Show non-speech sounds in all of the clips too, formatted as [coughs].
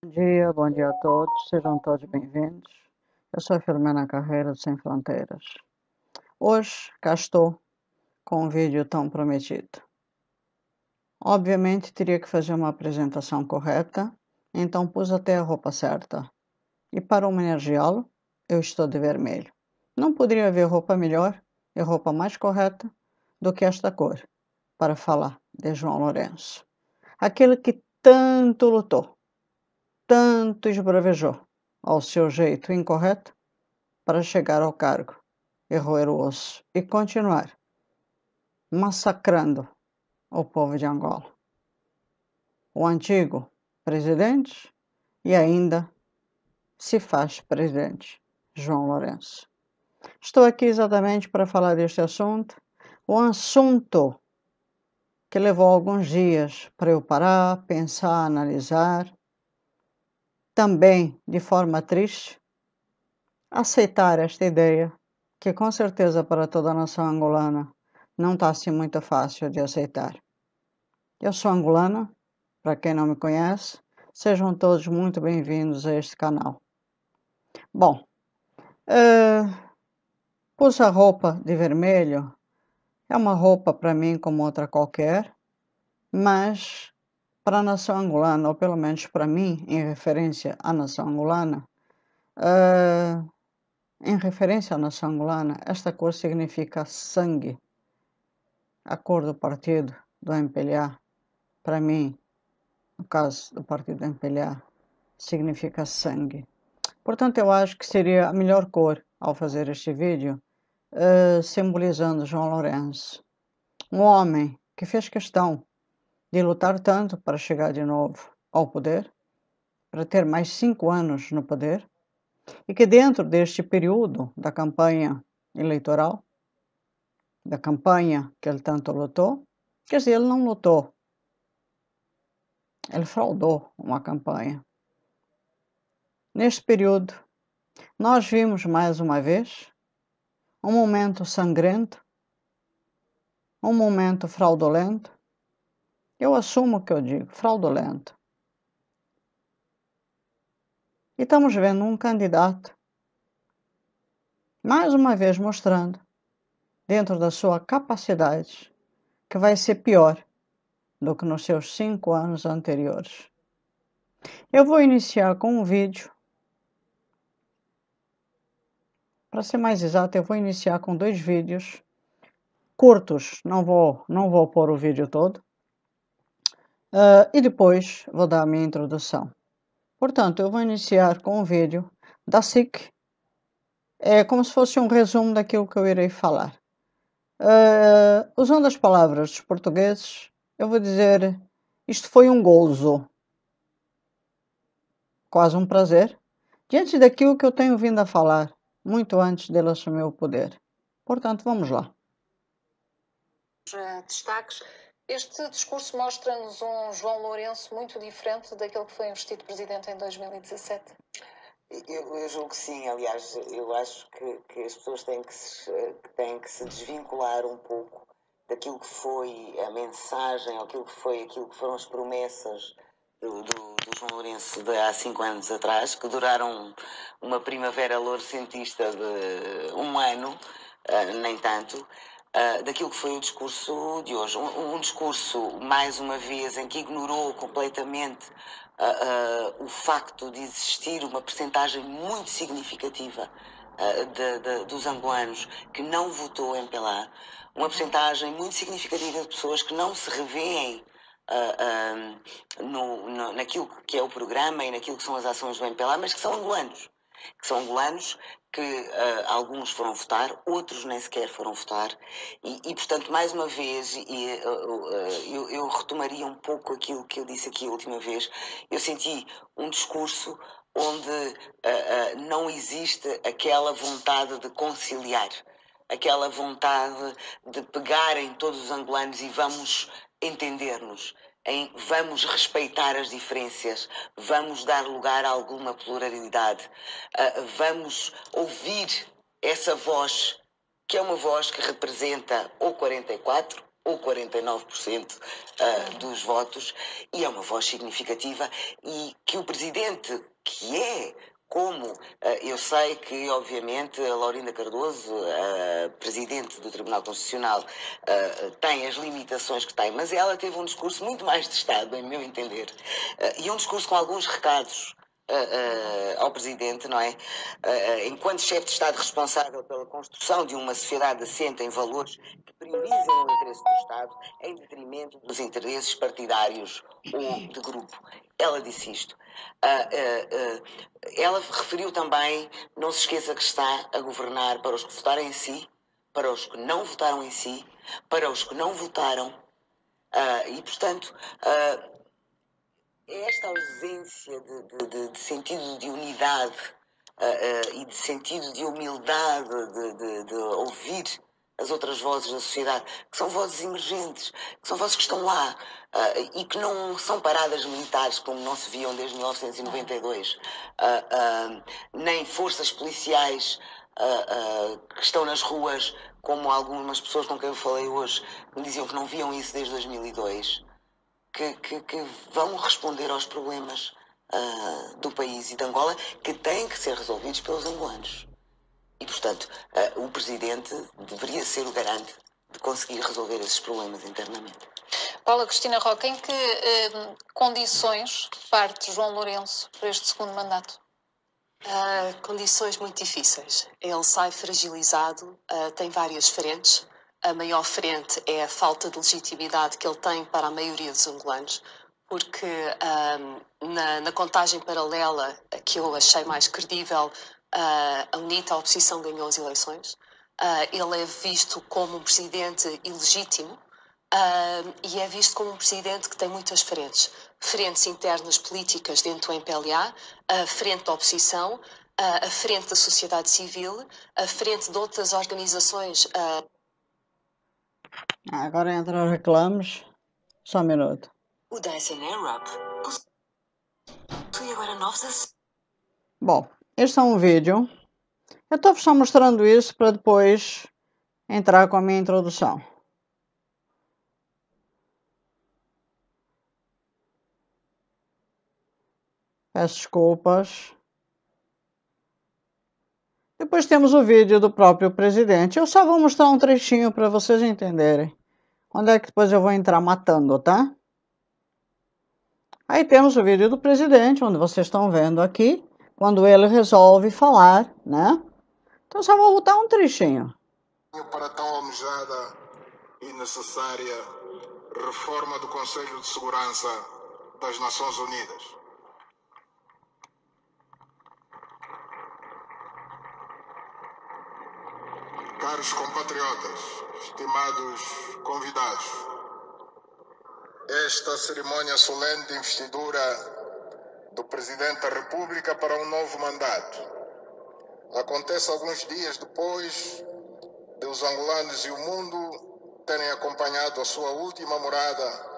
Bom dia, bom dia a todos, sejam todos bem-vindos. Eu sou a Filomena Carreira do Sem Fronteiras. Hoje cá estou com um vídeo tão prometido. Obviamente teria que fazer uma apresentação correta, então pus até a roupa certa. E para homenageá-lo, eu estou de vermelho. Não poderia haver roupa melhor e roupa mais correta do que esta cor para falar de João Lourenço, aquele que tanto lutou tanto esbravejou, ao seu jeito incorreto, para chegar ao cargo e roer o osso e continuar massacrando o povo de Angola. O antigo presidente e ainda se faz presidente, João Lourenço. Estou aqui exatamente para falar deste assunto, um assunto que levou alguns dias para eu parar, pensar, analisar também de forma triste, aceitar esta ideia, que com certeza para toda a nação angolana não está assim muito fácil de aceitar. Eu sou angolana, para quem não me conhece, sejam todos muito bem-vindos a este canal. Bom, uh, eh, pus a roupa de vermelho, é uma roupa para mim como outra qualquer, mas para a nação angolana, ou pelo menos para mim, em referência à nação angolana, uh, em referência à nação angolana, esta cor significa sangue. A cor do partido do MPLA, para mim, no caso do partido do MPLA, significa sangue. Portanto, eu acho que seria a melhor cor ao fazer este vídeo, uh, simbolizando João Lourenço, um homem que fez questão de lutar tanto para chegar de novo ao poder, para ter mais cinco anos no poder, e que dentro deste período da campanha eleitoral, da campanha que ele tanto lutou, quer dizer, ele não lutou, ele fraudou uma campanha. Neste período, nós vimos mais uma vez um momento sangrento, um momento fraudulento, eu assumo o que eu digo, fraudulento. E estamos vendo um candidato, mais uma vez mostrando, dentro da sua capacidade, que vai ser pior do que nos seus cinco anos anteriores. Eu vou iniciar com um vídeo. Para ser mais exato, eu vou iniciar com dois vídeos curtos. Não vou, não vou pôr o vídeo todo, Uh, e depois vou dar a minha introdução. Portanto, eu vou iniciar com um vídeo da SIC, é como se fosse um resumo daquilo que eu irei falar. Uh, usando as palavras dos portugueses, eu vou dizer: isto foi um gozo, quase um prazer, diante daquilo que eu tenho vindo a falar, muito antes dele assumir o poder. Portanto, vamos lá. Destaques este discurso mostra-nos um João Lourenço muito diferente daquele que foi investido presidente em 2017. Eu, eu, julgo que sim, aliás, eu acho que, que as pessoas têm que, se, têm que se desvincular um pouco daquilo que foi a mensagem, aquilo que foi aquilo que foram as promessas do, do, do João Lourenço de há cinco anos atrás, que duraram uma primavera lourocentista de um ano, eh, nem tanto, ah, daquilo que foi o discurso de hoje. Um, um, discurso, mais uma vez, em que ignorou completamente uh, o facto de existir uma percentagem muito significativa de, de, dos angolanos que não votou em PLA, uma percentagem muito significativa de pessoas que não se revêem Uh, uh, no, no, naquilo que é o programa e naquilo que são as ações do MPLA, mas que são angolanos. Que são angolanos que uh, alguns foram votar, outros nem sequer foram votar, e, e portanto, mais uma vez, e, uh, uh, eu, eu, retomaria um pouco aquilo que eu disse aqui a última vez, eu senti um discurso onde não existe aquela vontade de conciliar, aquela vontade de pegar em todos os angolanos e vamos entender-nos em vamos respeitar as diferenças, vamos dar lugar a alguma pluralidade, ah, vamos ouvir essa voz, que é uma voz que representa ou 44 ou 49% ah, dos votos, e é uma voz significativa, e que o presidente, que é como eh, eu sei que, obviamente, a Laurinda Cardoso, a eh, presidente do Tribunal Constitucional, eh, tem as limitações que tem, mas ela teve um discurso muito mais de Estado, em meu entender, e um discurso com alguns recados ao Presidente, não é? enquanto chefe de Estado responsável pela construção de uma sociedade assente em valores que priorizam o interesse do Estado em detrimento dos interesses partidários ou de grupo. Ela disse isto. ela referiu também, não se esqueça que está a governar para os que votaram em si, para os que não votaram em si, para os que não votaram. e, portanto, esta ausência de, de, de, sentido de unidade uh, uh, e de sentido de humildade, de, ouvir as outras vozes da sociedade, que são vozes emergentes, que são vozes que estão lá uh, e que não são paradas militares como não se viam desde 1992, nem forças policiais que estão nas ruas, como algumas pessoas com quem eu falei hoje, me diziam que não viam isso desde 2002 que, que, que vão responder aos problemas uh, do país e de Angola que têm que ser resolvidos pelos angolanos. E, portanto, uh, o presidente deveria ser o garante de conseguir resolver esses problemas internamente. Paula Cristina Roca, em que ah, condições parte João Lourenço para este segundo mandato? Uh, condições muito difíceis. Ele sai fragilizado, uh, tem várias frentes, a maior frente é a falta de legitimidade que ele tem para a maioria dos angolanos, porque um, na, na, contagem paralela, que eu achei mais credível, uh, a UNITA, a oposição, ganhou as eleições. Uh, ele é visto como um presidente ilegítimo uh, e é visto como um presidente que tem muitas frentes. Frentes internas políticas dentro do MPLA, a frente da oposição, ah, a frente da sociedade civil, a frente de outras organizações uh, Agora entra os reclames. Só um minuto. O Dyson Airwrap possui agora novas? Bom, este é um vídeo. Eu estou só mostrando isso para depois entrar com a minha introdução. Peço desculpas. Depois temos o vídeo do próprio presidente. Eu só vou mostrar um trechinho para vocês entenderem. Onde é que depois eu vou entrar matando, tá? Aí temos o vídeo do presidente, onde vocês estão vendo aqui, quando ele resolve falar, né? Então só vou botar um trechinho. Para tão almejada e necessária reforma do Conselho de Segurança das Nações Unidas. Caros compatriotas, estimados convidados, esta cerimônia solene de investidura do Presidente da República para um novo mandato acontece alguns dias depois de os angolanos e o mundo terem acompanhado a sua última morada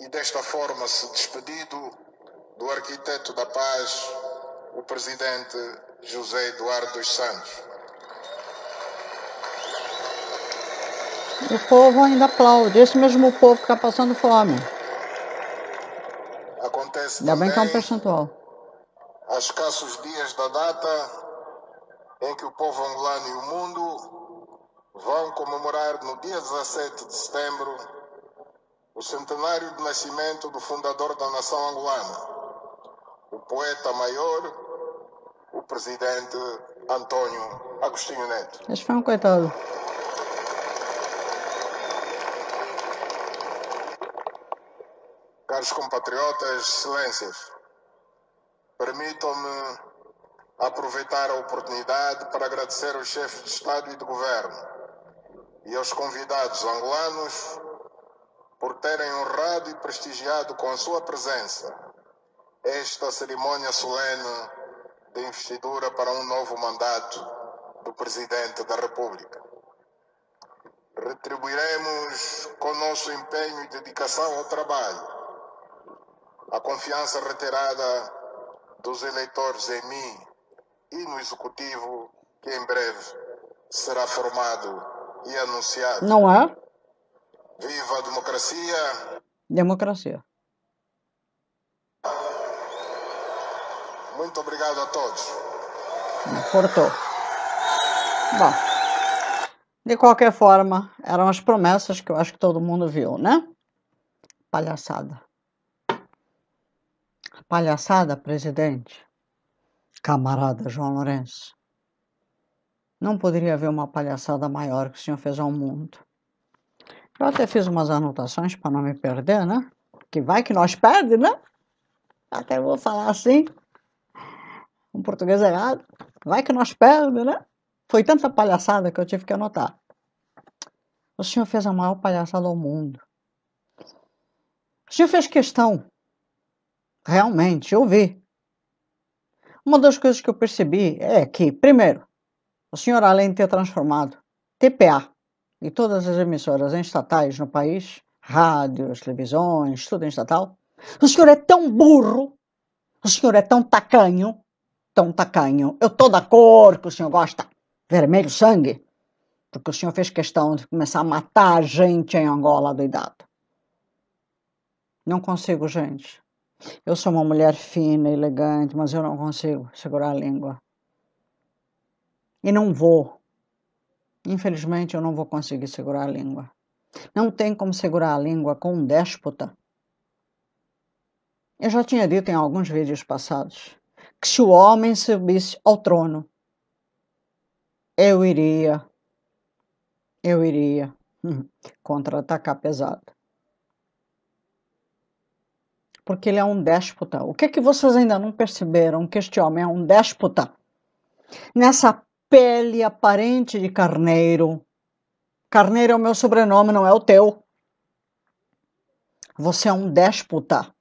e desta forma se despedido do arquiteto da paz, o presidente José Eduardo dos Santos. o povo ainda aplaude, esse mesmo povo que está passando fome. Acontece ainda bem que é um percentual. Há escassos dias da data em que o povo angolano e o mundo vão comemorar no dia 17 de setembro o centenário de nascimento do fundador da nação angolana, o poeta maior, o presidente António Agostinho Neto. Este foi um coitado. Caros compatriotas, excelências, permitam-me aproveitar a oportunidade para agradecer aos chefes de Estado e de Governo e aos convidados angolanos por terem honrado e prestigiado com a sua presença esta cerimônia solene de investidura para um novo mandato do Presidente da República. Retribuiremos com nosso empenho e dedicação ao trabalho a confiança reiterada dos eleitores em mim e no executivo que em breve será formado e anunciado. Não há? É? Viva a democracia! Democracia. Muito obrigado a todos. Cortou. Bom, de qualquer forma, eram as promessas que eu acho que todo mundo viu, né? Palhaçada palhaçada, presidente? Camarada João Lourenço. Não poderia haver uma palhaçada maior que o senhor fez ao mundo. Eu até fiz umas anotações para não me perder, né? Que vai que nós perde, né? Até vou falar assim, um português errado. Vai que nós perde, né? Foi tanta palhaçada que eu tive que anotar. O senhor fez a maior palhaçada ao mundo. O senhor fez questão realmente ouvir. Uma das coisas que eu percebi é que, primeiro, o senhor, além de ter transformado TPA e todas as emissoras em estatais no país, rádios, televisões, tudo em estatal, o senhor é tão burro, o senhor é tão tacanho, tão tacanho, eu tô da cor que o senhor gosta, vermelho sangue, porque o senhor fez questão de começar a matar gente em Angola doidado. Não consigo, gente. Eu sou uma mulher fina, elegante, mas eu não consigo segurar a língua. E não vou. Infelizmente, eu não vou conseguir segurar a língua. Não tem como segurar a língua com um déspota. Eu já tinha dito em alguns vídeos passados que se o homem subisse ao trono, eu iria, eu iria [laughs] contra-atacar pesado porque ele é um déspota. O que, é que vocês ainda não perceberam? Que este homem é um déspota. Nessa pele aparente de carneiro. Carneiro é o meu sobrenome, não é o teu. Você é um déspota.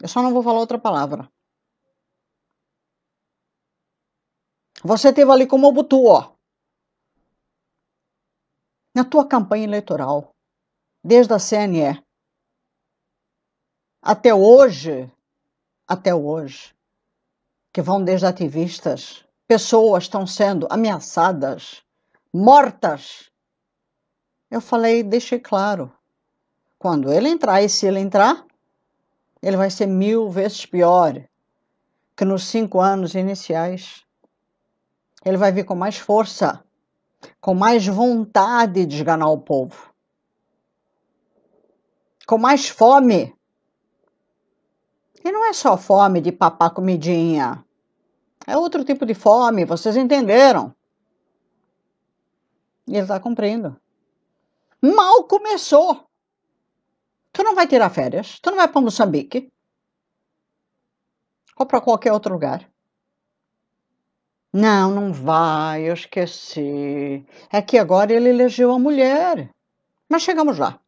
Eu só não vou falar outra palavra. Você teve ali como Obutu, ó. Na tua campanha eleitoral, desde a CNE, até hoje, até hoje, que vão desde ativistas, pessoas estão sendo ameaçadas, mortas. Eu falei, deixei claro, quando ele entrar, e se ele entrar, ele vai ser mil vezes pior que nos cinco anos iniciais. Ele vai vir com mais força, com mais vontade de esganar o povo, com mais fome não é só fome de papar comidinha. É outro tipo de fome, vocês entenderam. E ele está cumprindo. Mal começou. Tu não vai tirar férias, tu não vai para Moçambique ou para qualquer outro lugar. Não, não vai, eu esqueci. É que agora ele elegeu a mulher. Mas chegamos lá.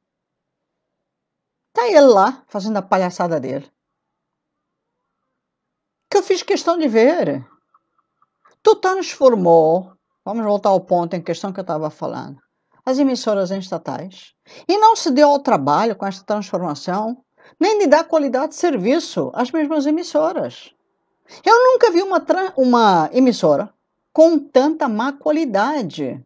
Tá ele lá, fazendo a palhaçada dele que eu fiz questão de ver. Tu transformou, vamos voltar ao ponto em questão que eu estava falando, as emissoras estatais e não se deu ao trabalho com essa transformação, nem de dar qualidade de serviço às mesmas emissoras. Eu nunca vi uma, uma emissora com tanta má qualidade.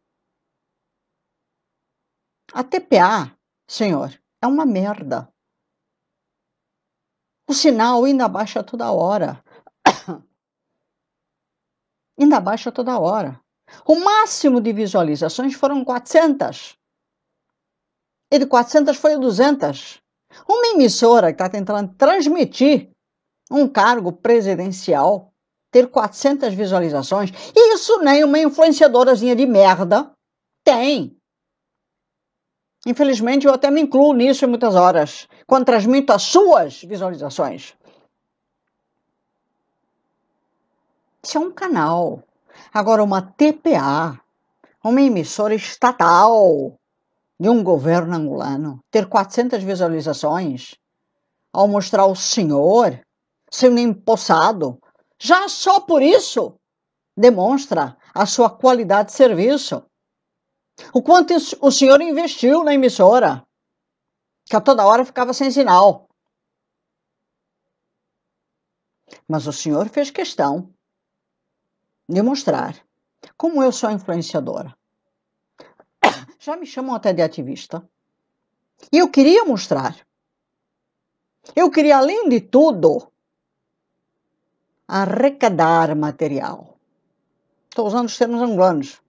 A TPA, senhor, é uma merda. O sinal ainda baixa toda hora ainda baixa toda hora. O máximo de visualizações foram 400. E de 400 foi 200. Uma emissora que está tentando transmitir um cargo presidencial ter 400 visualizações, e isso nem uma influenciadorazinha de merda tem. Infelizmente, eu até me incluo nisso em muitas horas, quando transmito as suas visualizações. é um canal. Agora, uma TPA, uma emissora estatal de um governo angolano, ter 400 visualizações ao mostrar o senhor sendo empossado, já só por isso demonstra a sua qualidade de serviço. O quanto o senhor investiu na emissora, que a toda hora ficava sem sinal. Mas o senhor fez questão demonstrar como eu sou influenciadora. [coughs] Já me chamam até de ativista. E eu queria mostrar. Eu queria, além de tudo, arrecadar material. Estou usando os termos anglanos.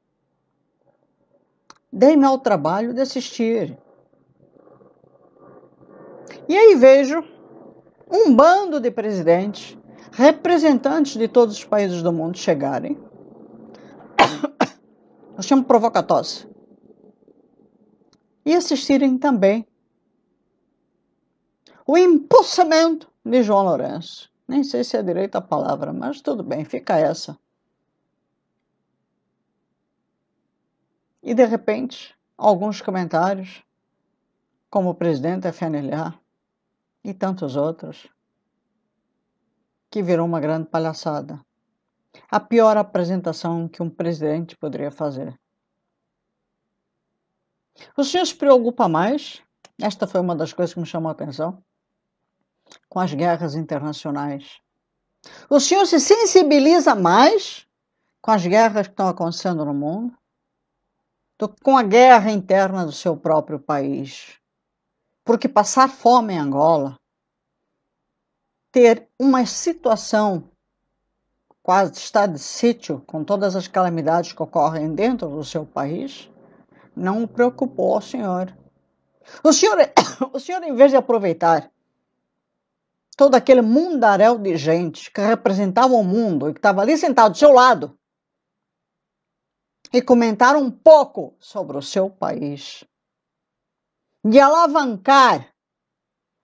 Dei-me ao trabalho de assistir. E aí vejo um bando de presidentes representantes de todos os países do mundo chegarem. [coughs] Eu chamo provoca E assistirem também o impulsamento de João Lourenço. Nem sei se é direita a palavra, mas tudo bem, fica essa. E de repente, alguns comentários, como o presidente FNLA e tantos outros que virou uma grande palhaçada. A pior apresentação que um presidente poderia fazer. O senhor se preocupa mais? Esta foi uma das coisas que me chamou a atenção. Com as guerras internacionais. O senhor se sensibiliza mais com as guerras que estão acontecendo no mundo? Com a guerra interna do seu próprio país. Porque passar fome em Angola, ter uma situação quase estado de sítio, com todas as calamidades que ocorrem dentro do seu país, não preocupou o senhor. O senhor, [coughs] o senhor em vez de aproveitar todo aquele mundaréu de gente que representava o mundo e que estava ali sentado do seu lado, e comentar um pouco sobre o seu país, de alavancar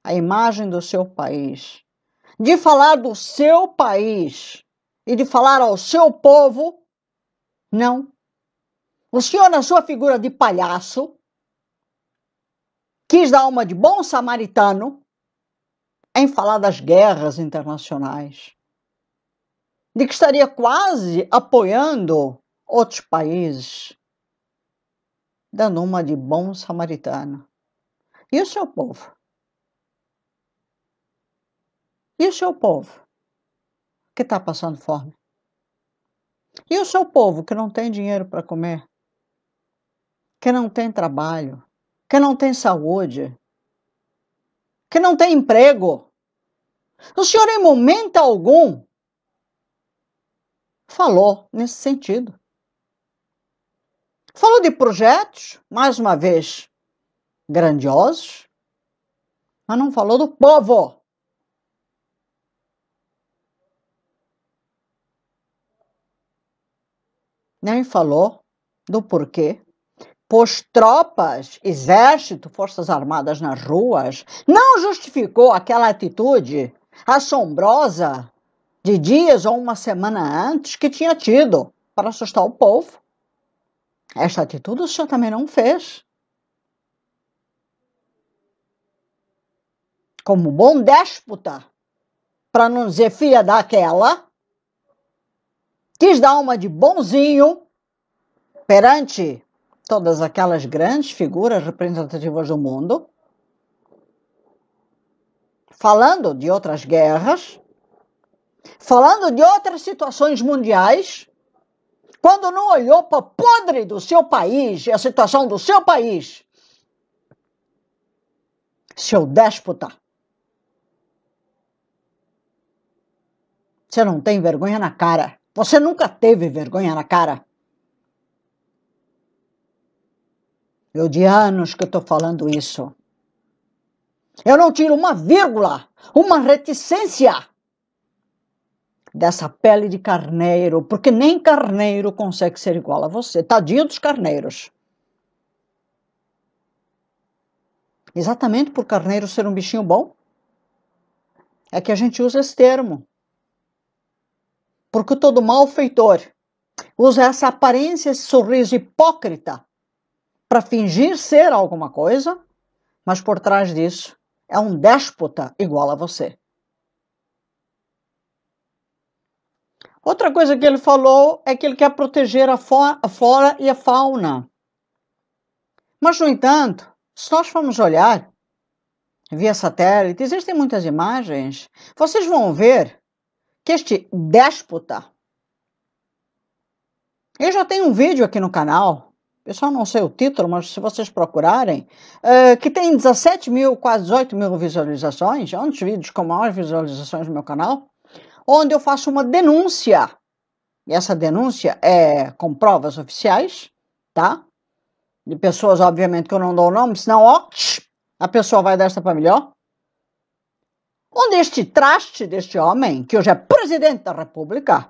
a imagem do seu país, de falar do seu país e de falar ao seu povo, não. O senhor, na sua figura de palhaço, quis dar uma de bom samaritano em falar das guerras internacionais, de que estaria quase apoiando outros países, dando uma de bom samaritano. E o seu povo? E o seu povo que está passando fome? E o seu povo que não tem dinheiro para comer? Que não tem trabalho? Que não tem saúde? Que não tem emprego? O senhor, em momento algum, falou nesse sentido. Falou de projetos, mais uma vez, grandiosos, mas não falou do povo. nem falou do porquê pôs tropas, exército, forças armadas nas ruas, não justificou aquela atitude assombrosa de dias ou uma semana antes que tinha tido para assustar o povo. Esta atitude o senhor também não fez. Como bom déspota, para não dizer filha daquela, quis dar uma de bonzinho perante todas aquelas grandes figuras representativas do mundo, falando de outras guerras, falando de outras situações mundiais, quando não olhou para o podre do seu país e a situação do seu país, seu déspota. Você não tem vergonha na cara. Você nunca teve vergonha na cara? Eu de anos que eu estou falando isso. Eu não tiro uma vírgula, uma reticência dessa pele de carneiro, porque nem carneiro consegue ser igual a você. Tadinho dos carneiros. Exatamente por carneiro ser um bichinho bom, é que a gente usa esse termo porque todo malfeitor usa essa aparência, esse sorriso hipócrita para fingir ser alguma coisa, mas por trás disso é um déspota igual a você. Outra coisa que ele falou é que ele quer proteger a, a flora e a fauna. Mas, no entanto, se nós formos olhar via satélite, existem muitas imagens, vocês vão ver que este déspota. Eu já tenho um vídeo aqui no canal, pessoal não sei o título, mas se vocês procurarem, uh, que tem 17 mil, quase 18 mil visualizações, é um dos vídeos com maiores visualizações do meu canal, onde eu faço uma denúncia. E essa denúncia é com provas oficiais, tá? De pessoas, obviamente, que eu não dou o nome, senão, ó, a pessoa vai desta para melhor onde este traste deste homem, que hoje é presidente da República,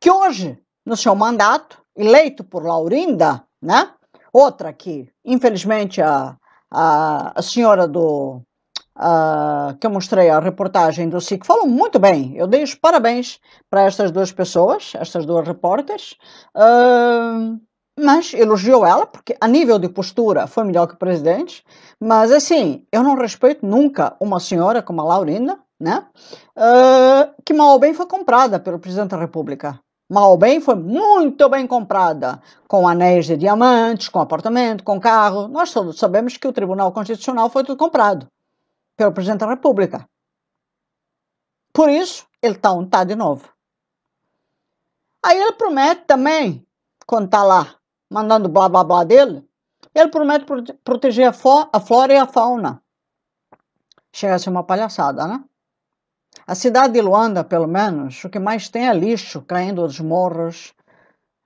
que hoje, no seu mandato, eleito por Laurinda, né? Outra que, infelizmente, a, a, a senhora do. que eu mostrei a reportagem do SIC falou muito bem. Eu dei os parabéns para estas duas pessoas, estas duas repórteres. Uh, mas elogiou ela, porque a nível de postura foi melhor que o presidente. Mas assim, eu não respeito nunca uma senhora como a Laurinda, né? Uh, que mal ou bem foi comprada pelo presidente da República. Mal ou bem foi muito bem comprada, com anéis de diamantes, com apartamento, com carro. Nós todos sabemos que o Tribunal Constitucional foi tudo comprado pelo presidente da República. Por isso, ele está onde está de novo. Aí ele promete também quando está lá mandando blá blá blá dele, ele promete proteger a, flora e a fauna. Chega a ser uma palhaçada, né? A cidade de Luanda, pelo menos, o que mais tem é lixo caindo dos morros.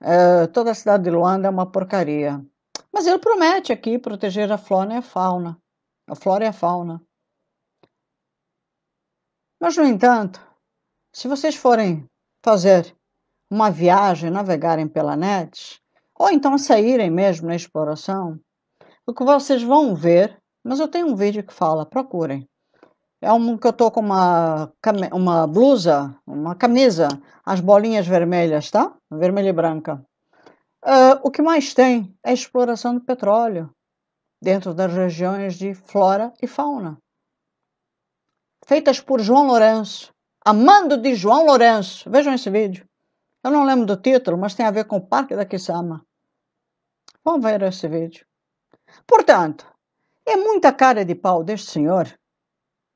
É, toda a cidade de Luanda é uma porcaria. Mas ele promete aqui proteger a flora e a fauna. A flora e a fauna. Mas, no entanto, se vocês forem fazer uma viagem, navegarem pela net, ou então saírem mesmo na exploração, o que vocês vão ver, mas eu tenho um vídeo que fala, procurem. É um que eu estou com uma, uma blusa, uma camisa, as bolinhas vermelhas, tá? Vermelha e branca. Uh, o que mais tem é a exploração do petróleo dentro das regiões de flora e fauna. Feitas por João Lourenço, amando de João Lourenço. Vejam esse vídeo. Eu não lembro do título, mas tem a ver com o Parque da Kisama. Vamos ver esse vídeo. Portanto, é muita cara de pau deste senhor.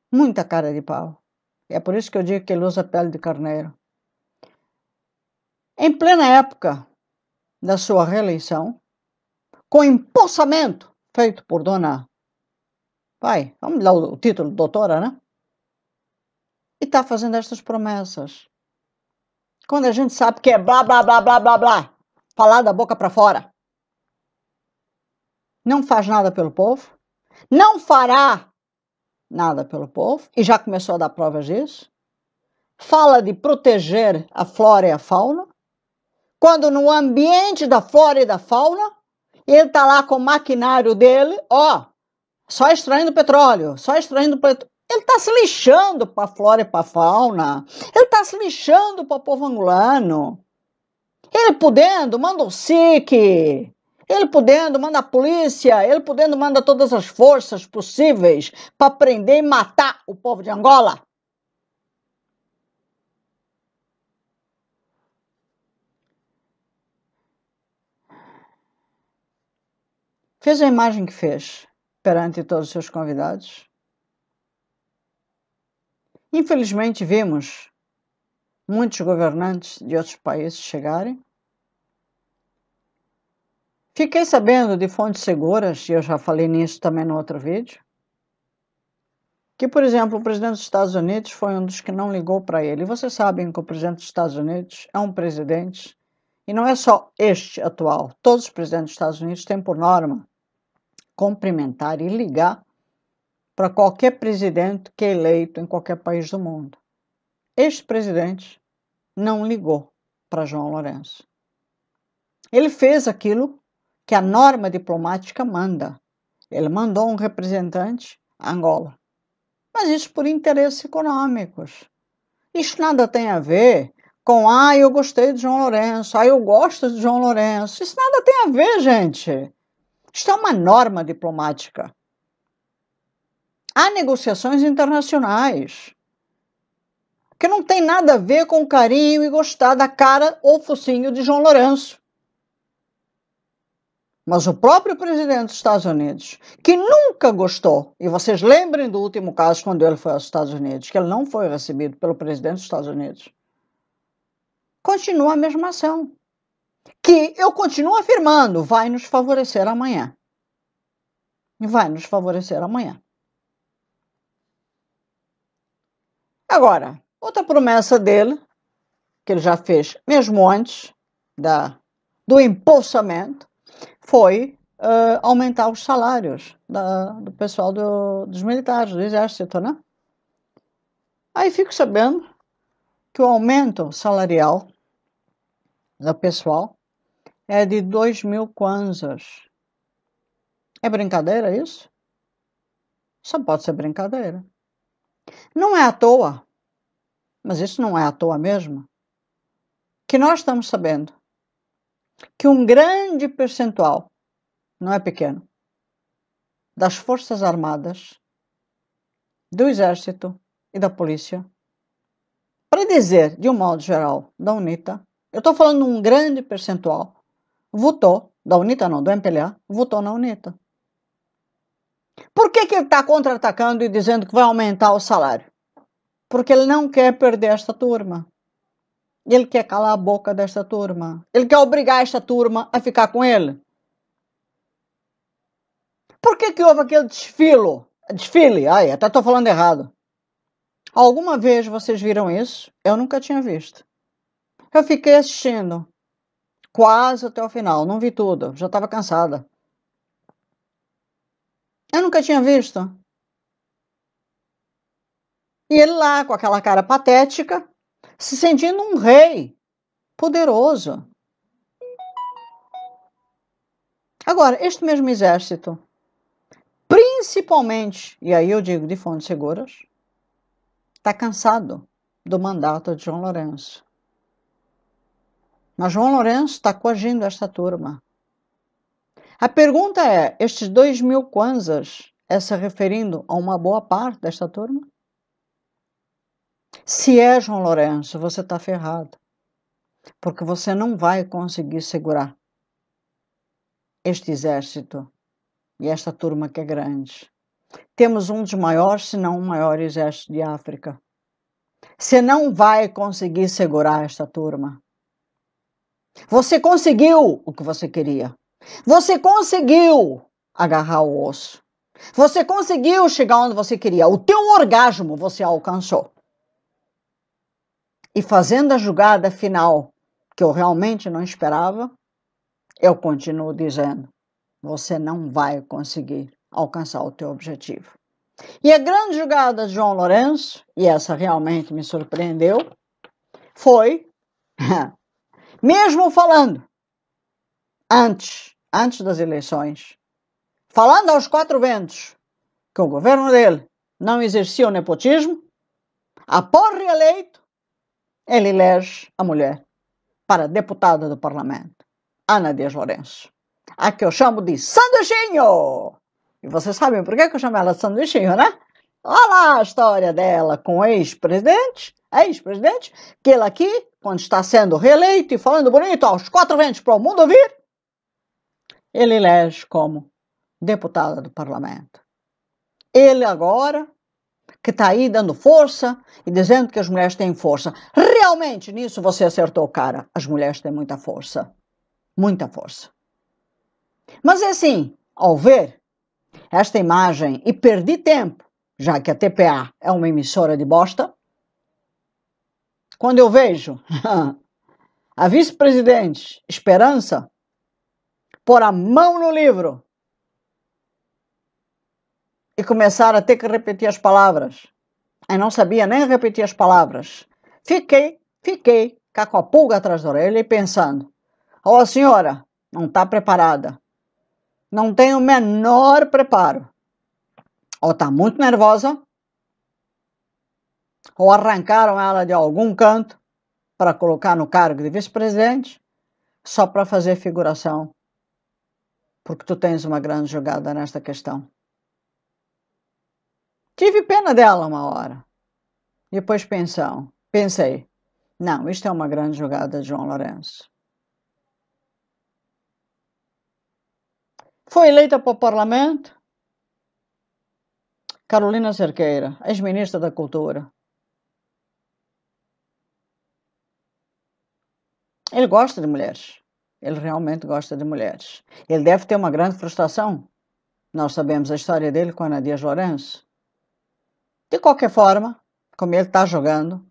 Muita cara de pau. É por isso que eu digo que ele usa pele de carneiro. Em plena época da sua reeleição, com empossamento feito por Dona. Pai, vamos dar o título de doutora, né? E está fazendo estas promessas. Quando a gente sabe que é blá, blá, blá, blá, blá, blá, falar da boca para fora não faz nada pelo povo, não fará nada pelo povo, e já começou a dar provas disso. Fala de proteger a flora e a fauna, quando no ambiente da flora e da fauna, ele está lá com o maquinário dele, ó, só extraindo petróleo, só extraindo petróleo. Ele está se lixando para a flora e para a fauna. Ele está se lixando para o povo angolano. Ele podendo, manda um SIC, ele podendo, manda a polícia, ele podendo, manda todas as forças possíveis para prender e matar o povo de Angola. Fez a imagem que fez perante todos os seus convidados. Infelizmente, vimos muitos governantes de outros países chegarem Fiquei sabendo de fontes seguras, e eu já falei nisso também no outro vídeo, que, por exemplo, o presidente dos Estados Unidos foi um dos que não ligou para ele. vocês sabem que o presidente dos Estados Unidos é um presidente, e não é só este atual. Todos os presidentes dos Estados Unidos têm por norma cumprimentar e ligar para qualquer presidente que é eleito em qualquer país do mundo. Este presidente não ligou para João Lourenço. Ele fez aquilo que a norma diplomática manda. Ele mandou um representante a Angola. Mas isso por interesses econômicos. Isso nada tem a ver com ah, eu gostei de João Lourenço, ah, eu gosto de João Lourenço. Isso nada tem a ver, gente. Isso é uma norma diplomática. Há negociações internacionais que não tem nada a ver com carinho e gostar da cara ou focinho de João Lourenço. Mas o próprio presidente dos Estados Unidos, que nunca gostou, e vocês lembrem do último caso quando ele foi aos Estados Unidos, que ele não foi recebido pelo presidente dos Estados Unidos, continua a mesma ação. Que eu continuo afirmando, vai nos favorecer amanhã. Vai nos favorecer amanhã. Agora, outra promessa dele, que ele já fez mesmo antes da, do empossamento, foi uh, aumentar os salários da, do pessoal do, dos militares, do exército, né? Aí fico sabendo que o aumento salarial do pessoal é de 2 mil kwanzas. É brincadeira isso? Só pode ser brincadeira. Não é à toa, mas isso não é à toa mesmo, que nós estamos sabendo que um grande percentual, não é pequeno, das Forças Armadas, do Exército e da Polícia, para dizer, de um modo geral, da UNITA, eu estou falando um grande percentual, votou, da UNITA não, do MPLA, votou na UNITA. Por que, que ele está contra-atacando e dizendo que vai aumentar o salário? Porque ele não quer perder esta turma. Ele quer calar a boca desta turma. Ele quer obrigar esta turma a ficar com ele. Por que, que houve aquele desfilo? Desfile? Ai, até estou falando errado. Alguma vez vocês viram isso? Eu nunca tinha visto. Eu fiquei assistindo quase até o final. Não vi tudo, já estava cansada. Eu nunca tinha visto. E ele lá, com aquela cara patética, se sentindo um rei poderoso. Agora, este mesmo exército, principalmente, e aí eu digo de fontes seguras, está cansado do mandato de João Lourenço. Mas João Lourenço está coagindo esta turma. A pergunta é: estes dois mil kwanzas é se referindo a uma boa parte desta turma? Se é João Lourenço, você está ferrado, porque você não vai conseguir segurar este exército e esta turma que é grande. Temos um dos maiores, se não o maior exército de África. Você não vai conseguir segurar esta turma. Você conseguiu o que você queria. Você conseguiu agarrar o osso. Você conseguiu chegar onde você queria. O teu orgasmo você alcançou e fazendo a jogada final, que eu realmente não esperava, eu continuo dizendo: você não vai conseguir alcançar o teu objetivo. E a grande jogada de João Lourenço, e essa realmente me surpreendeu, foi, [laughs] mesmo falando antes, antes das eleições, falando aos quatro ventos que o governo dele não exercia o nepotismo, após reeleito, ele elege a mulher para deputada do parlamento, Ana Dias Lourenço. A que eu chamo de sanduichinho! E vocês sabem por que eu chamo ela de sanduichinho, né? Olha lá a história dela com o ex-presidente, ex-presidente, que ele aqui, quando está sendo reeleito e falando bonito aos quatro ventos para o mundo ouvir, ele elege como deputada do parlamento. Ele agora que está aí dando força e dizendo que as mulheres têm força. Realmente, nisso você acertou, cara. As mulheres têm muita força. Muita força. Mas é assim, ao ver esta imagem e perdi tempo, já que a TPA é uma emissora de bosta, quando eu vejo [laughs] a vice-presidente Esperança pôr a mão no livro e começar a ter que repetir as palavras. Eu não sabia nem repetir as palavras. Fiquei, fiquei, cá com a pulga atrás da orelha e pensando: Ó oh, senhora, não está preparada. Não tem o menor preparo. Ou está muito nervosa, ou arrancaram ela de algum canto para colocar no cargo de vice-presidente, só para fazer figuração, porque tu tens uma grande jogada nesta questão. Tive pena dela uma hora. Depois pensão, pensei, não, isto é uma grande jogada de João Lourenço. Foi eleita para o parlamento Carolina Cerqueira, ex-ministra da Cultura. Ele gosta de mulheres. Ele realmente gosta de mulheres. Ele deve ter uma grande frustração. Nós sabemos a história dele com Ana Dias Lourenço. De qualquer forma, como ele está jogando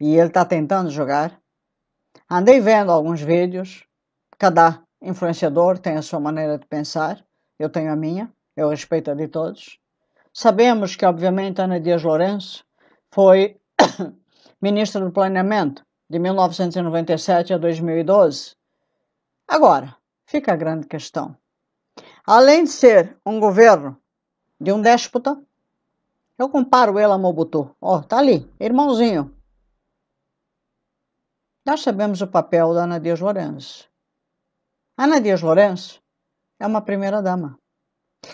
e ele está tentando jogar, andei vendo alguns vídeos. Cada influenciador tem a sua maneira de pensar, eu tenho a minha, eu respeito a de todos. Sabemos que, obviamente, Ana Dias Lourenço foi [coughs] ministra do Planeamento de 1997 a 2012. Agora, fica a grande questão. Além de ser um governo de um déspota, eu comparo ela a Mobutu. Ó, oh, tá ali, irmãozinho. Nós sabemos o papel da Ana Dias Lourenço. Ana Dias Lourenço é uma primeira-dama.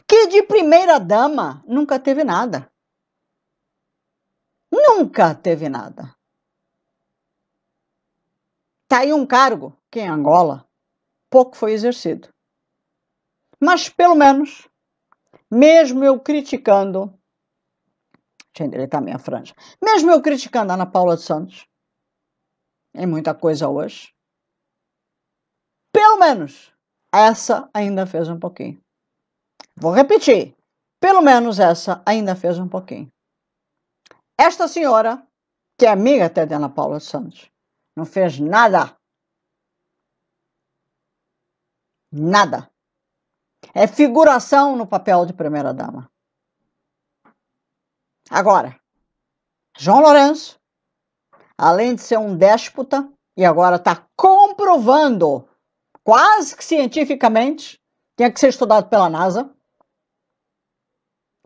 Que de primeira-dama nunca teve nada. Nunca teve nada. Tá aí um cargo que em Angola pouco foi exercido. Mas pelo menos, mesmo eu criticando tinha direito à minha franja. Mesmo eu criticando a Ana Paula Santos, em muita coisa hoje, pelo menos essa ainda fez um pouquinho. Vou repetir. Pelo menos essa ainda fez um pouquinho. Esta senhora, que é amiga até de Ana Paula Santos, não fez nada. Nada. É figuração no papel de primeira-dama. Agora, João Lourenço, além de ser um déspota, e agora está comprovando, quase que cientificamente, tinha é que ser estudado pela NASA,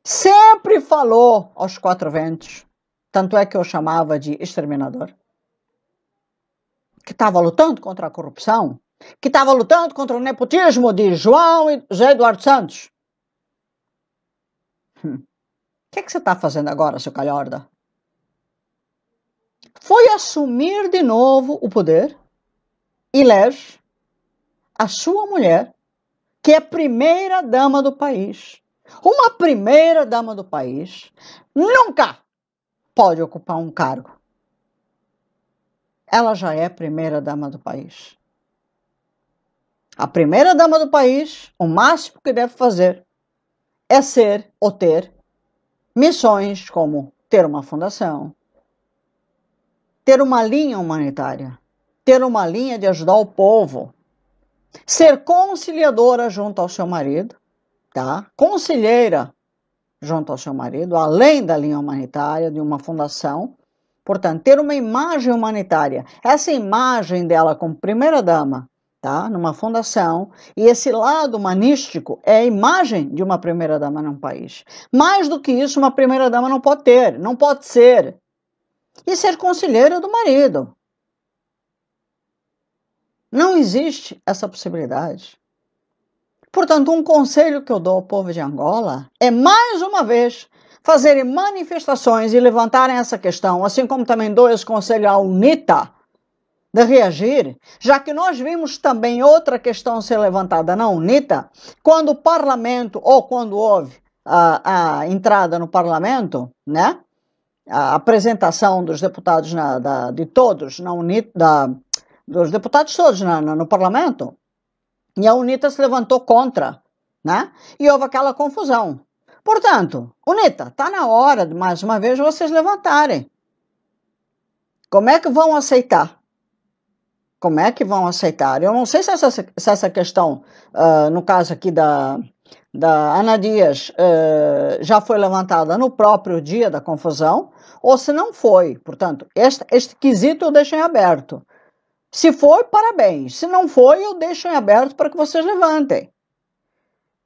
sempre falou aos quatro ventos, tanto é que eu chamava de exterminador, que estava lutando contra a corrupção, que estava lutando contra o nepotismo de João e José Eduardo Santos. Hum que, é que você está fazendo agora, seu calhorda? Foi assumir de novo o poder e ler a sua mulher, que é primeira dama do país. Uma primeira dama do país nunca pode ocupar um cargo. Ela já é primeira dama do país. A primeira dama do país, o máximo que deve fazer é ser ou ter missões como ter uma fundação, ter uma linha humanitária, ter uma linha de ajudar o povo, ser conciliadora junto ao seu marido, tá? Conselheira junto ao seu marido, além da linha humanitária de uma fundação. Portanto, ter uma imagem humanitária. Essa imagem dela como primeira dama tá? numa fundação, e esse lado humanístico é a imagem de uma primeira-dama num país. Mais do que isso, uma primeira-dama não pode ter, não pode ser. E ser conselheira do marido. Não existe essa possibilidade. Portanto, um conselho que eu dou ao povo de Angola é, mais uma vez, fazerem manifestações e levantarem essa questão, assim como também dou esse conselho à UNITA, de reagir, já que nós vimos também outra questão ser levantada na UNITA, quando o parlamento, ou quando houve a, a entrada no parlamento, né, a apresentação dos deputados, na, da, de todos na UNITA, da, dos deputados todos na, na, no parlamento, e a UNITA se levantou contra, né, e houve aquela confusão. Portanto, UNITA, está na hora de mais uma vez vocês levantarem. Como é que vão aceitar como é que vão aceitar? Eu não sei se essa, se essa questão, uh, no caso aqui da, da Ana Dias, uh, já foi levantada no próprio dia da confusão, ou se não foi. Portanto, este, este quesito eu deixo em aberto. Se foi, parabéns. Se não foi, eu deixo em aberto para que vocês levantem.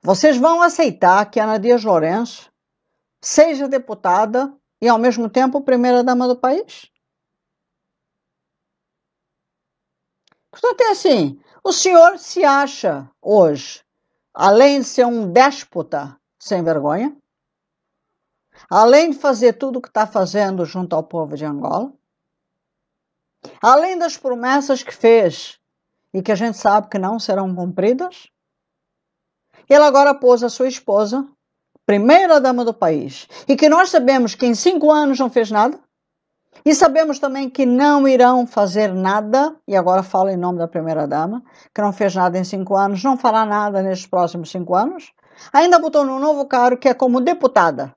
Vocês vão aceitar que Ana Dias Lourenço seja deputada e, ao mesmo tempo, primeira-dama do país? Portanto, é assim: o senhor se acha hoje, além de ser um déspota sem vergonha, além de fazer tudo o que está fazendo junto ao povo de Angola, além das promessas que fez e que a gente sabe que não serão cumpridas, ele agora pôs a sua esposa, primeira dama do país, e que nós sabemos que em cinco anos não fez nada, e sabemos também que não irão fazer nada, e agora falo em nome da primeira-dama, que não fez nada em cinco anos, não fará nada nesses próximos cinco anos. Ainda botou num novo cargo que é como deputada.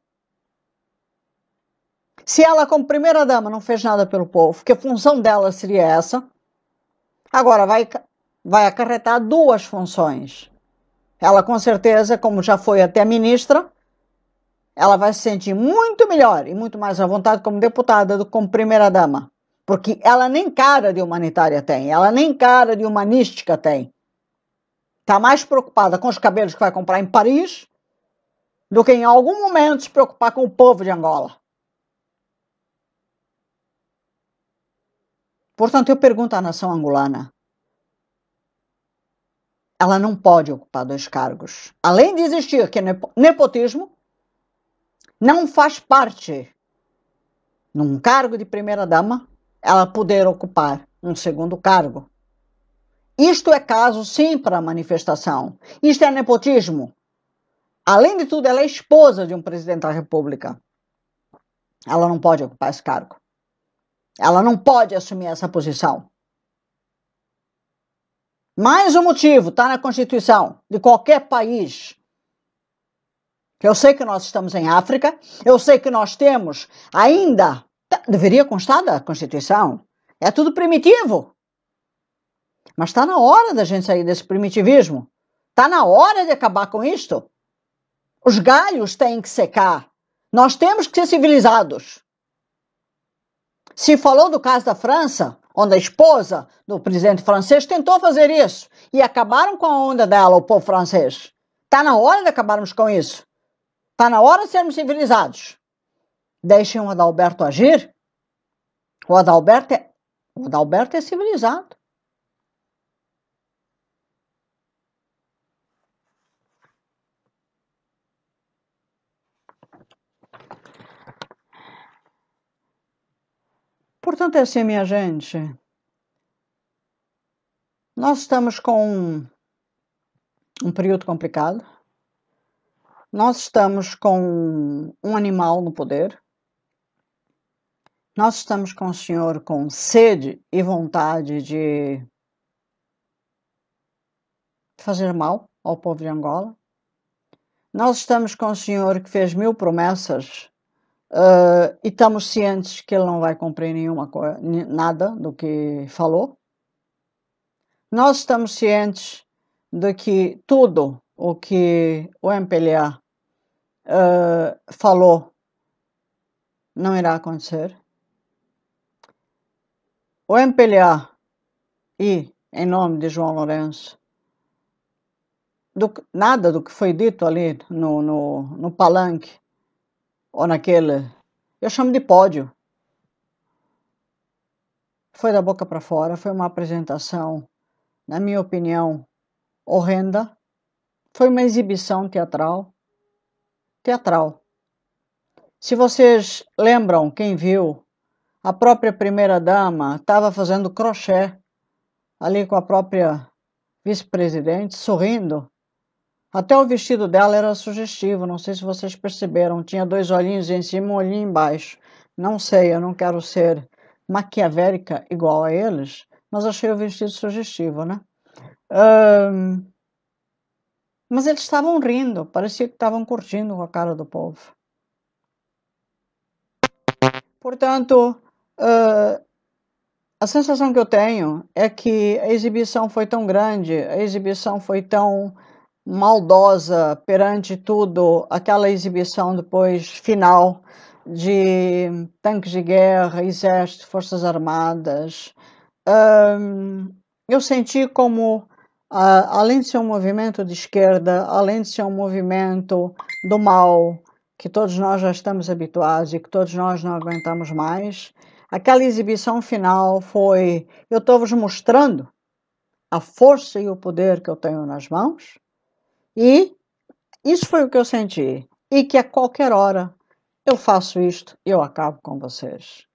Se ela, como primeira-dama, não fez nada pelo povo, que a função dela seria essa, agora vai, vai acarretar duas funções. Ela, com certeza, como já foi até ministra, ela vai se sentir muito melhor e muito mais à vontade como deputada do que como primeira-dama. Porque ela nem cara de humanitária tem, ela nem cara de humanística tem. Está mais preocupada com os cabelos que vai comprar em Paris do que em algum momento se preocupar com o povo de Angola. Portanto, eu pergunto à nação angolana: ela não pode ocupar dois cargos. Além de existir que é nepotismo, não faz parte, num cargo de primeira-dama, ela poder ocupar um segundo cargo. Isto é caso sim para manifestação. Isto é nepotismo. Além de tudo, ela é esposa de um presidente da República. Ela não pode ocupar esse cargo. Ela não pode assumir essa posição. Mais um motivo, está na Constituição de qualquer país eu sei que nós estamos em África, eu sei que nós temos ainda. Tá, deveria constar da Constituição. É tudo primitivo. Mas está na hora da gente sair desse primitivismo. Está na hora de acabar com isto. Os galhos têm que secar. Nós temos que ser civilizados. Se falou do caso da França, onde a esposa do presidente francês tentou fazer isso e acabaram com a onda dela, o povo francês. Está na hora de acabarmos com isso. Está na hora de sermos civilizados. Deixem o Adalberto agir. O Adalberto é, o Adalberto é civilizado. Portanto, é assim, minha gente. Nós estamos com um, um período complicado. Nós estamos com um animal no poder. Nós estamos com o Senhor com sede e vontade de fazer mal ao povo de Angola. Nós estamos com o Senhor que fez mil promessas uh, e estamos cientes que ele não vai cumprir nenhuma coisa, nada do que falou. Nós estamos cientes de que tudo o que o MPLA uh, falou não irá acontecer. O MPLA e, em nome de João Lourenço, do, nada do que foi dito ali no, no, no palanque ou naquele, eu chamo de pódio, foi da boca para fora, foi uma apresentação, na minha opinião, horrenda. Foi uma exibição teatral teatral. Se vocês lembram, quem viu, a própria primeira-dama estava fazendo crochê ali com a própria vice-presidente, sorrindo. Até o vestido dela era sugestivo, não sei se vocês perceberam. Tinha dois olhinhos em cima e um olhinho embaixo. Não sei, eu não quero ser maquiavélica igual a eles, mas achei o vestido sugestivo, né? Um, mas eles estavam rindo, parecia que estavam corrigindo a cara do povo. Portanto, uh, a sensação que eu tenho é que a exibição foi tão grande, a exibição foi tão maldosa perante tudo, aquela exibição depois final de tanques de guerra, exército, forças armadas. Um, eu senti como além de ser um movimento de esquerda, além de ser um movimento do mal, que todos nós já estamos habituados e que todos nós não aguentamos mais, aquela exibição final foi: eu estou vos mostrando a força e o poder que eu tenho nas mãos, e isso foi o que eu senti, e que a qualquer hora eu faço isto e eu acabo com vocês.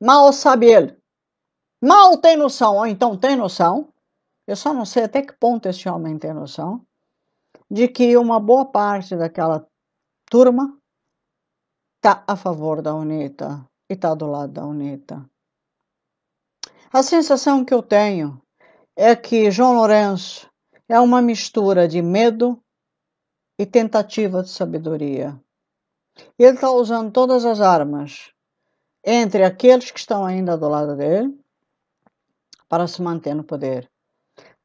Mal sabe ele. Mal tem noção, ou então tem noção, eu só não sei até que ponto esse homem tem noção de que uma boa parte daquela turma está a favor da UNITA e está do lado da UNITA. A sensação que eu tenho é que João Lourenço é uma mistura de medo e tentativa de sabedoria. Ele está usando todas as armas entre aqueles que estão ainda do lado dele para se manter no poder.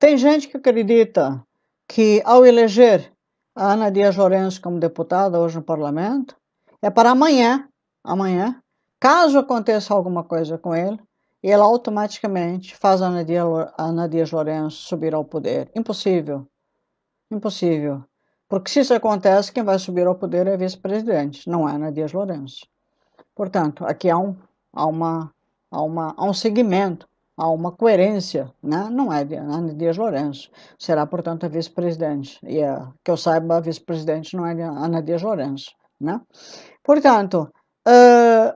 Tem gente que acredita que ao eleger a Ana Dias Lourenço como deputada hoje no parlamento, é para amanhã, amanhã, caso aconteça alguma coisa com ele, ela automaticamente faz Ana Dias, a Ana Dias Lourenço subir ao poder. Impossível. Impossível. Porque se isso acontece, quem vai subir ao poder é vice-presidente, não é Ana Dias Lourenço. Portanto, aqui há um, há uma, há uma, há um segmento há uma coerência, né? não é Ana Dias Lourenço, será, portanto, a vice-presidente, e a, é, que eu saiba, a vice-presidente não é Ana Dias Lourenço. Né? Portanto, uh,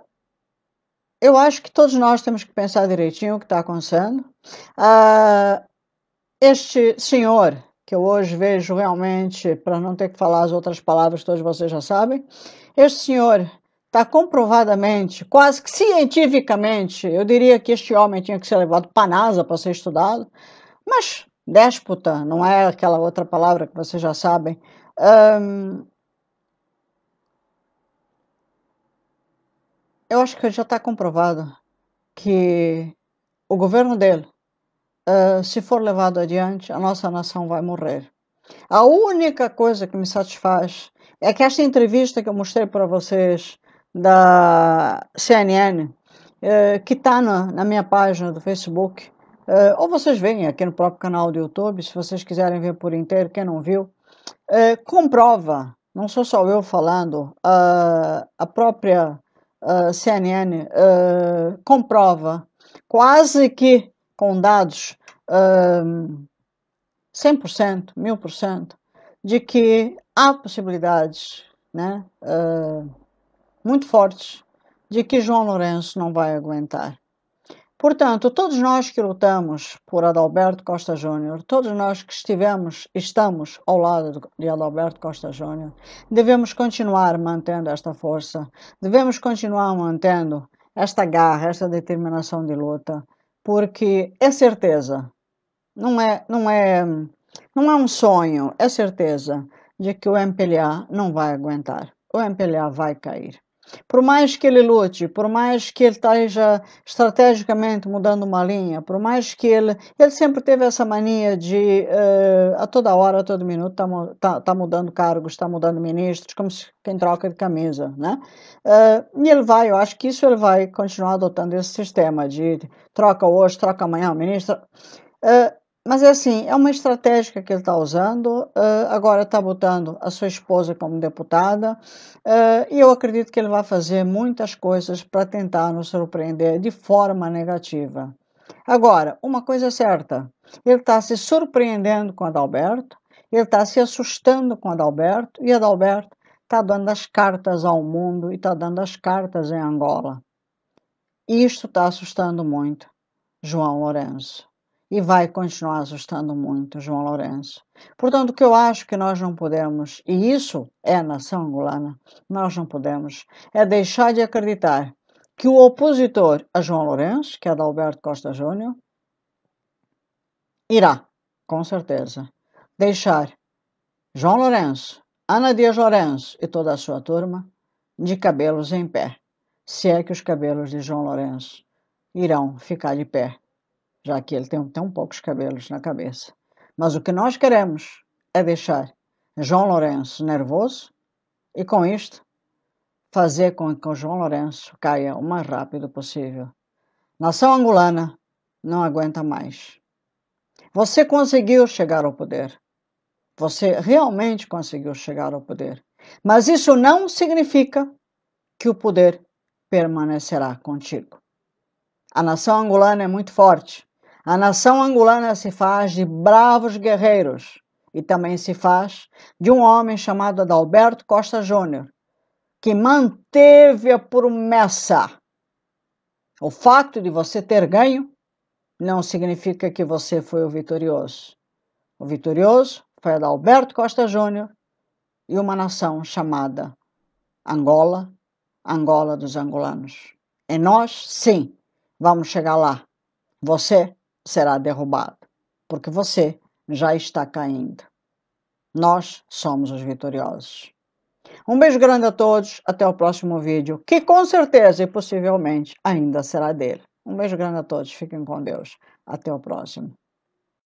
eu acho que todos nós temos que pensar direitinho o que está acontecendo. Uh, este senhor, que eu hoje vejo realmente, para não ter que falar as outras palavras, todos vocês já sabem, este senhor está comprovadamente, quase que cientificamente, eu diria que este homem tinha que ser levado para a NASA para ser estudado, mas déspota, não é aquela outra palavra que vocês já sabem. eu acho que já está comprovado que o governo dele, uh, se for levado adiante, a nossa nação vai morrer. A única coisa que me satisfaz é que esta entrevista que eu mostrei para vocês da CNN, eh, que está na, minha página do Facebook. Eh, ou vocês veem aqui no próprio canal do YouTube, se vocês quiserem ver por inteiro, quem não viu, eh, comprova, não sou só eu falando, a, a própria CNN comprova quase que com dados 100%, 1000%, de que há possibilidades, né? muito fortes de que João Lourenço não vai aguentar. Portanto, todos nós que lutamos por Adalberto Costa Júnior, todos nós que estivemos, estamos ao lado de Adalberto Costa Júnior, devemos continuar mantendo esta força, devemos continuar mantendo esta garra, esta determinação de luta, porque é certeza, não é, não é, não é um sonho, é certeza de que o MPLA não vai aguentar, o MPLA vai cair. Por mais que ele lute, por mais que ele esteja estrategicamente mudando uma linha, por mais que ele. Ele sempre teve essa mania de uh, a toda hora, a todo minuto, está tá, tá mudando cargos, está mudando ministros, como se quem troca de camisa, né? Uh, e ele vai, eu acho que isso ele vai continuar adotando esse sistema de troca hoje, troca amanhã, ministro. Uh, mas é assim, é uma estratégia que ele está usando. Uh, agora está botando a sua esposa como deputada. Uh, e eu acredito que ele vai fazer muitas coisas para tentar nos surpreender de forma negativa. Agora, uma coisa é certa: ele está se surpreendendo com Adalberto, ele está se assustando com Adalberto, e Adalberto está dando as cartas ao mundo e está dando as cartas em Angola. Isto está assustando muito João Lourenço e vai continuar assustando muito João Lourenço. Portanto, o que eu acho que nós não podemos, e isso é nação angolana, nós não podemos, é deixar de acreditar que o opositor a João Lourenço, que é Alberto Costa Júnior, irá, com certeza, deixar João Lourenço, Ana Dias Lourenço e toda a sua turma de cabelos em pé, se é que os cabelos de João Lourenço irão ficar de pé já que ele tem tão poucos cabelos na cabeça. Mas o que nós queremos é deixar João Lourenço nervoso e, com isto, fazer com que o João Lourenço caia o mais rápido possível. Nação angolana não aguenta mais. Você conseguiu chegar ao poder. Você realmente conseguiu chegar ao poder. Mas isso não significa que o poder permanecerá contigo. A nação angolana é muito forte. A nação angolana se faz de bravos guerreiros e também se faz de um homem chamado Adalberto Costa Júnior, que manteve a promessa. O fato de você ter ganho não significa que você foi o vitorioso. O vitorioso foi Adalberto Costa Júnior e uma nação chamada Angola, Angola dos angolanos. E nós, sim, vamos chegar lá. Você será derrubado, porque você já está caindo. Nós somos os vitoriosos. Um beijo grande a todos, até o próximo vídeo, que com certeza e possivelmente ainda será dele. Um beijo grande a todos, fiquem com Deus. Até o próximo.